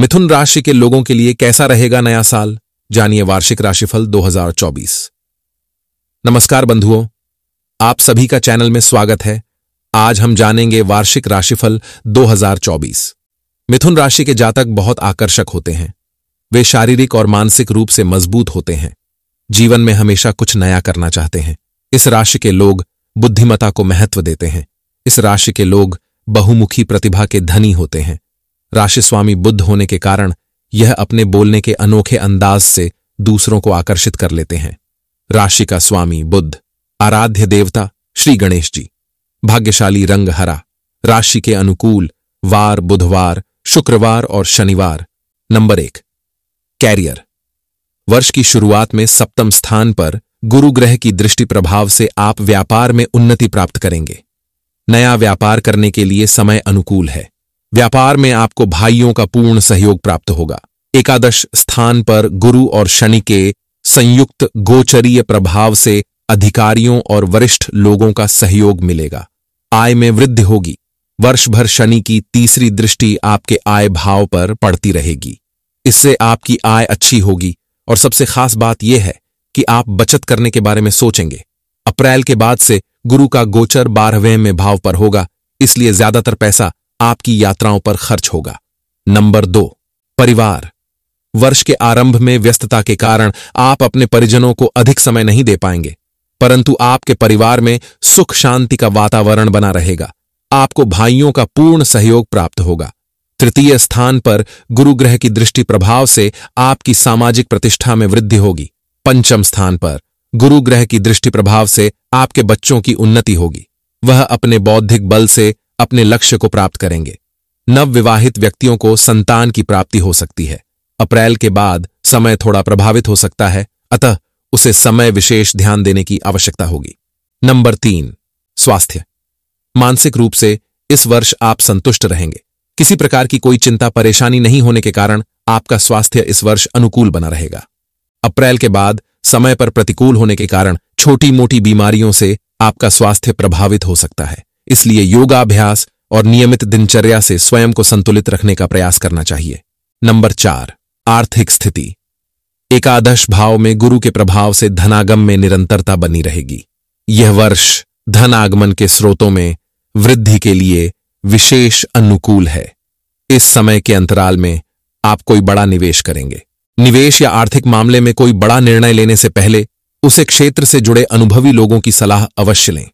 मिथुन राशि के लोगों के लिए कैसा रहेगा नया साल जानिए वार्षिक राशिफल 2024 नमस्कार बंधुओं आप सभी का चैनल में स्वागत है आज हम जानेंगे वार्षिक राशिफल 2024 मिथुन राशि के जातक बहुत आकर्षक होते हैं वे शारीरिक और मानसिक रूप से मजबूत होते हैं जीवन में हमेशा कुछ नया करना चाहते हैं इस राशि के लोग बुद्धिमता को महत्व देते हैं इस राशि के लोग बहुमुखी प्रतिभा के धनी होते हैं राशिस्वामी बुद्ध होने के कारण यह अपने बोलने के अनोखे अंदाज से दूसरों को आकर्षित कर लेते हैं राशि का स्वामी बुद्ध आराध्य देवता श्री गणेश जी भाग्यशाली रंग हरा राशि के अनुकूल वार बुधवार शुक्रवार और शनिवार नंबर एक कैरियर वर्ष की शुरुआत में सप्तम स्थान पर गुरु ग्रह की दृष्टि प्रभाव से आप व्यापार में उन्नति प्राप्त करेंगे नया व्यापार करने के लिए समय अनुकूल है व्यापार में आपको भाइयों का पूर्ण सहयोग प्राप्त होगा एकादश स्थान पर गुरु और शनि के संयुक्त गोचरीय प्रभाव से अधिकारियों और वरिष्ठ लोगों का सहयोग मिलेगा आय में वृद्धि होगी वर्ष भर शनि की तीसरी दृष्टि आपके आय भाव पर पड़ती रहेगी इससे आपकी आय अच्छी होगी और सबसे खास बात यह है कि आप बचत करने के बारे में सोचेंगे अप्रैल के बाद से गुरु का गोचर बारहवें में भाव पर होगा इसलिए ज्यादातर पैसा आपकी यात्राओं पर खर्च होगा नंबर दो परिवार वर्ष के आरंभ में व्यस्तता के कारण आप अपने परिजनों को अधिक समय नहीं दे पाएंगे परंतु आपके परिवार में सुख शांति का वातावरण बना रहेगा आपको भाइयों का पूर्ण सहयोग प्राप्त होगा तृतीय स्थान पर गुरु ग्रह की दृष्टि प्रभाव से आपकी सामाजिक प्रतिष्ठा में वृद्धि होगी पंचम स्थान पर गुरु ग्रह की दृष्टि प्रभाव से आपके बच्चों की उन्नति होगी वह अपने बौद्धिक बल से अपने लक्ष्य को प्राप्त करेंगे नवविवाहित व्यक्तियों को संतान की प्राप्ति हो सकती है अप्रैल के बाद समय थोड़ा प्रभावित हो सकता है अतः उसे समय विशेष ध्यान देने की आवश्यकता होगी नंबर तीन स्वास्थ्य मानसिक रूप से इस वर्ष आप संतुष्ट रहेंगे किसी प्रकार की कोई चिंता परेशानी नहीं होने के कारण आपका स्वास्थ्य इस वर्ष अनुकूल बना रहेगा अप्रैल के बाद समय पर प्रतिकूल होने के कारण छोटी मोटी बीमारियों से आपका स्वास्थ्य प्रभावित हो सकता है इसलिए योगाभ्यास और नियमित दिनचर्या से स्वयं को संतुलित रखने का प्रयास करना चाहिए नंबर चार आर्थिक स्थिति एकादश भाव में गुरु के प्रभाव से धनागम में निरंतरता बनी रहेगी यह वर्ष धन आगमन के स्रोतों में वृद्धि के लिए विशेष अनुकूल है इस समय के अंतराल में आप कोई बड़ा निवेश करेंगे निवेश या आर्थिक मामले में कोई बड़ा निर्णय लेने से पहले उसे क्षेत्र से जुड़े अनुभवी लोगों की सलाह अवश्य लें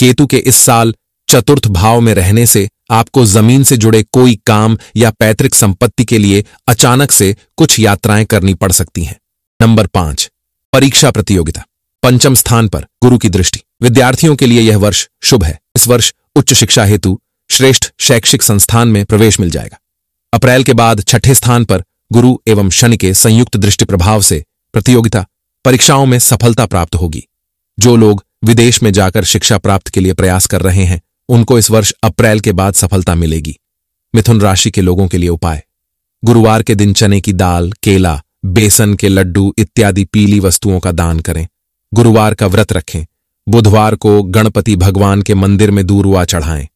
केतु के इस साल चतुर्थ भाव में रहने से आपको जमीन से जुड़े कोई काम या पैतृक संपत्ति के लिए अचानक से कुछ यात्राएं करनी पड़ सकती हैं नंबर पांच परीक्षा प्रतियोगिता पंचम स्थान पर गुरु की दृष्टि विद्यार्थियों के लिए यह वर्ष शुभ है इस वर्ष उच्च शिक्षा हेतु श्रेष्ठ शैक्षिक संस्थान में प्रवेश मिल जाएगा अप्रैल के बाद छठे स्थान पर गुरु एवं शनि के संयुक्त दृष्टि प्रभाव से प्रतियोगिता परीक्षाओं में सफलता प्राप्त होगी जो लोग विदेश में जाकर शिक्षा प्राप्त के लिए प्रयास कर रहे हैं उनको इस वर्ष अप्रैल के बाद सफलता मिलेगी मिथुन राशि के लोगों के लिए उपाय गुरुवार के दिन चने की दाल केला बेसन के लड्डू इत्यादि पीली वस्तुओं का दान करें गुरुवार का व्रत रखें बुधवार को गणपति भगवान के मंदिर में दूरुआ चढ़ाएं